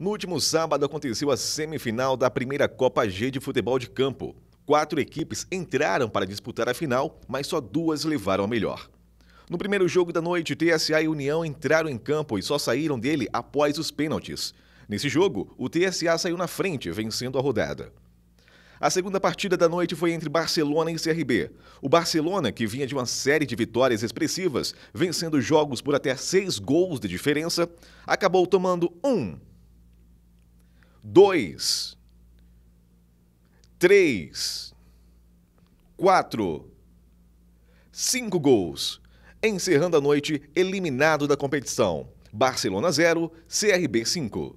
No último sábado aconteceu a semifinal da primeira Copa G de futebol de campo. Quatro equipes entraram para disputar a final, mas só duas levaram a melhor. No primeiro jogo da noite, TSA e União entraram em campo e só saíram dele após os pênaltis. Nesse jogo, o TSA saiu na frente, vencendo a rodada. A segunda partida da noite foi entre Barcelona e CRB. O Barcelona, que vinha de uma série de vitórias expressivas, vencendo jogos por até seis gols de diferença, acabou tomando um dois, três, quatro, cinco gols, encerrando a noite eliminado da competição. Barcelona 0, CRB 5.